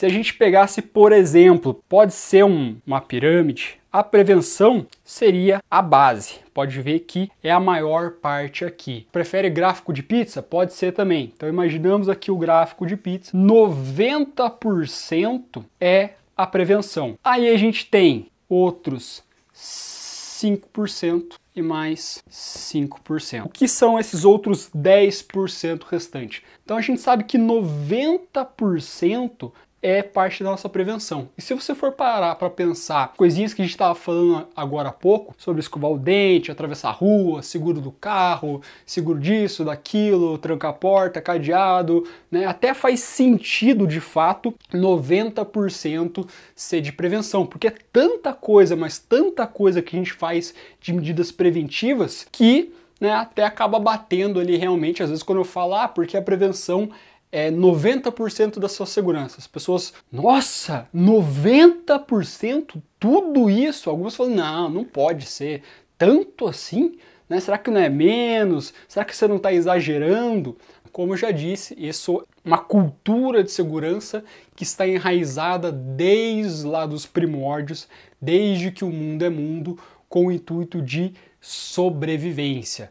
Se a gente pegasse, por exemplo, pode ser um, uma pirâmide, a prevenção seria a base. Pode ver que é a maior parte aqui. Prefere gráfico de pizza? Pode ser também. Então imaginamos aqui o gráfico de pizza. 90% é a prevenção. Aí a gente tem outros 5% e mais 5%. O que são esses outros 10% restantes? Então a gente sabe que 90% é parte da nossa prevenção. E se você for parar para pensar coisinhas que a gente estava falando agora há pouco, sobre escovar o dente, atravessar a rua, seguro do carro, seguro disso, daquilo, trancar a porta, cadeado, né? Até faz sentido de fato 90% ser de prevenção, porque é tanta coisa, mas tanta coisa que a gente faz de medidas preventivas que né, até acaba batendo ali realmente, às vezes quando eu falo, ah, porque a prevenção é 90% da sua segurança. As pessoas, nossa, 90%? Tudo isso? Algumas falam, não, não pode ser tanto assim. Né? Será que não é menos? Será que você não está exagerando? Como eu já disse, isso é uma cultura de segurança que está enraizada desde lá dos primórdios, desde que o mundo é mundo, com o intuito de sobrevivência.